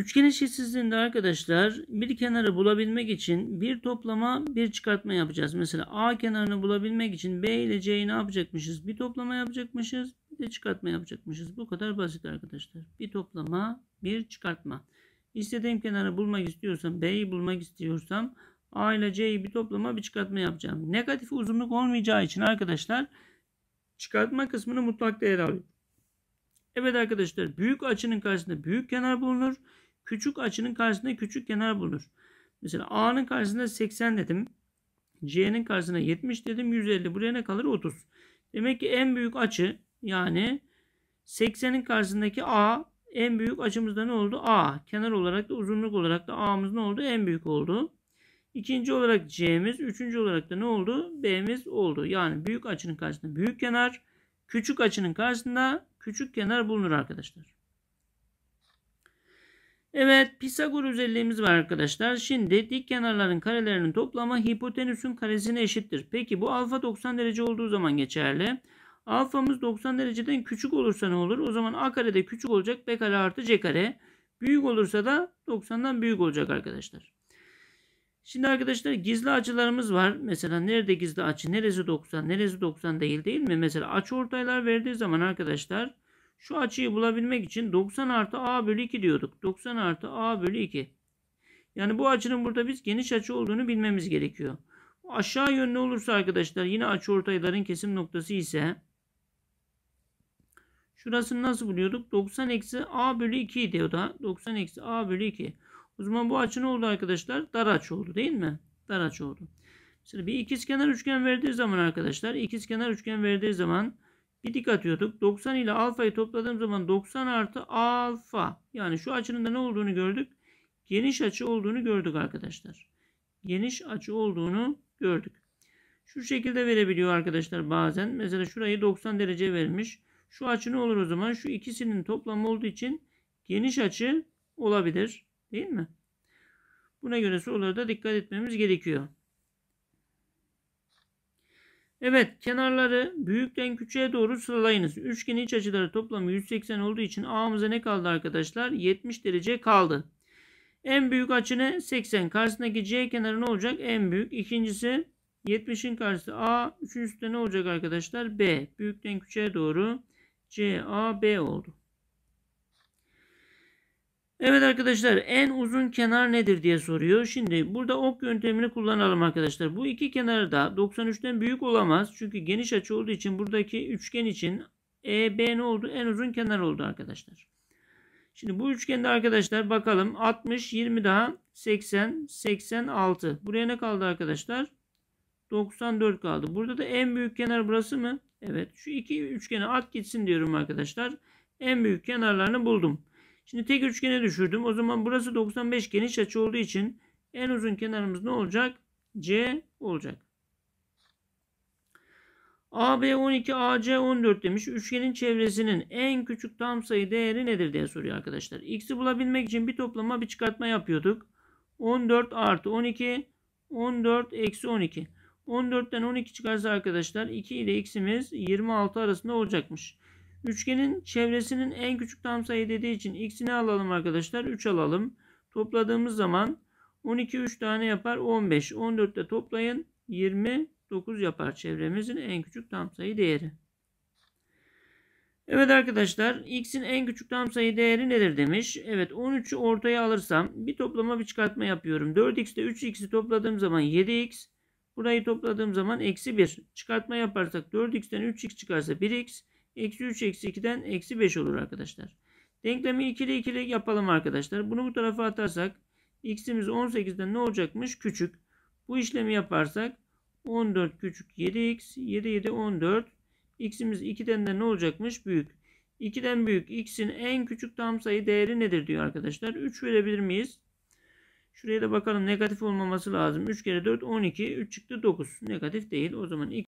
Üçgen eşitsizliğinde arkadaşlar bir kenarı bulabilmek için bir toplama bir çıkartma yapacağız. Mesela A kenarını bulabilmek için B ile C'yi ne yapacakmışız? Bir toplama yapacakmışız bir de çıkartma yapacakmışız. Bu kadar basit arkadaşlar. Bir toplama bir çıkartma. İstediğim kenarı bulmak istiyorsam B'yi bulmak istiyorsam A ile C'yi bir toplama bir çıkartma yapacağım. Negatif uzunluk olmayacağı için arkadaşlar çıkartma kısmını mutlak değer alıyor. Evet arkadaşlar büyük açının karşısında büyük kenar bulunur. Küçük açının karşısında küçük kenar bulunur. Mesela A'nın karşısında 80 dedim. C'nin karşısında 70 dedim. 150. Buraya ne kalır? 30. Demek ki en büyük açı yani 80'in karşısındaki A en büyük açımızda ne oldu? A. Kenar olarak da uzunluk olarak da A'mız ne oldu? En büyük oldu. İkinci olarak C'miz. Üçüncü olarak da ne oldu? B'miz oldu. Yani büyük açının karşısında büyük kenar. Küçük açının karşısında küçük kenar bulunur arkadaşlar. Evet Pisagor özelliğimiz var arkadaşlar. Şimdi dik kenarların karelerinin toplamı hipotenüsün karesine eşittir. Peki bu alfa 90 derece olduğu zaman geçerli. Alfamız 90 dereceden küçük olursa ne olur? O zaman a kare de küçük olacak. B kare artı c kare. Büyük olursa da 90'dan büyük olacak arkadaşlar. Şimdi arkadaşlar gizli açılarımız var. Mesela nerede gizli açı? Neresi 90? Neresi 90 değil değil mi? Mesela açı ortaylar verdiği zaman arkadaşlar şu açıyı bulabilmek için 90 artı a bölü 2 diyorduk. 90 artı a bölü 2. Yani bu açının burada biz geniş açı olduğunu bilmemiz gerekiyor. Aşağı yönlü olursa arkadaşlar yine açı ortayların kesim noktası ise şurasını nasıl buluyorduk? 90 eksi a bölü 2 idi o da. 90 eksi a bölü 2. O zaman bu açı ne oldu arkadaşlar? Dar açı oldu değil mi? Dar açı oldu. Şimdi bir ikizkenar üçgen verdiği zaman arkadaşlar ikizkenar üçgen verdiği zaman bir dik atıyorduk. 90 ile alfayı topladığım zaman 90 artı alfa. Yani şu açının da ne olduğunu gördük? Geniş açı olduğunu gördük arkadaşlar. Geniş açı olduğunu gördük. Şu şekilde verebiliyor arkadaşlar bazen. Mesela şurayı 90 derece vermiş. Şu açı ne olur o zaman? Şu ikisinin toplamı olduğu için geniş açı olabilir. Değil mi? Buna göre sorulara da dikkat etmemiz gerekiyor. Evet kenarları büyükten küçüğe doğru sıralayınız. Üçgen iç açıları toplamı 180 olduğu için A'mıza ne kaldı arkadaşlar? 70 derece kaldı. En büyük açı ne? 80. Karşısındaki C kenarı ne olacak? En büyük. İkincisi 70'in karşısı A. Üçüncüsü de ne olacak arkadaşlar? B. Büyükten küçüğe doğru C, A, B oldu. Evet arkadaşlar en uzun kenar nedir diye soruyor. Şimdi burada ok yöntemini kullanalım arkadaşlar. Bu iki kenarı da 93'ten büyük olamaz. Çünkü geniş açı olduğu için buradaki üçgen için EB ne oldu? En uzun kenar oldu arkadaşlar. Şimdi bu üçgende arkadaşlar bakalım 60, 20 daha 80, 86. Buraya ne kaldı arkadaşlar? 94 kaldı. Burada da en büyük kenar burası mı? Evet. Şu iki üçgeni at gitsin diyorum arkadaşlar. En büyük kenarlarını buldum. Şimdi tek üçgene düşürdüm. O zaman burası 95 geniş açı olduğu için en uzun kenarımız ne olacak? C olacak. AB 12, AC 14 demiş. Üçgenin çevresinin en küçük tam sayı değeri nedir diye soruyor arkadaşlar. X'i bulabilmek için bir toplama bir çıkartma yapıyorduk. 14 artı 12, 14 eksi 12. 14'ten 12 çıkarsa arkadaşlar 2 ile x'imiz 26 arasında olacakmış. Üçgenin çevresinin en küçük tam sayı dediği için x'ini alalım arkadaşlar. 3 alalım. Topladığımız zaman 12 3 tane yapar 15. 14 de toplayın 29 yapar çevremizin en küçük tam sayı değeri. Evet arkadaşlar x'in en küçük tam sayı değeri nedir demiş. Evet 13'ü ortaya alırsam bir toplama bir çıkartma yapıyorum. 4 x ile 3x'i topladığım zaman 7x. Burayı topladığım zaman eksi 1. Çıkartma yaparsak 4x'ten 3x çıkarsa 1x. Eksi 3 eksi 2'den eksi 5 olur arkadaşlar. Denklemi ikili ikili yapalım arkadaşlar. Bunu bu tarafa atarsak x'imiz 18'den ne olacakmış? Küçük. Bu işlemi yaparsak 14 küçük 7x 7 7 14 x'imiz 2'den de ne olacakmış? Büyük. 2'den büyük x'in en küçük tam sayı değeri nedir diyor arkadaşlar. 3 verebilir miyiz? Şuraya da bakalım negatif olmaması lazım. 3 kere 4 12 3 çıktı 9. Negatif değil. O zaman x.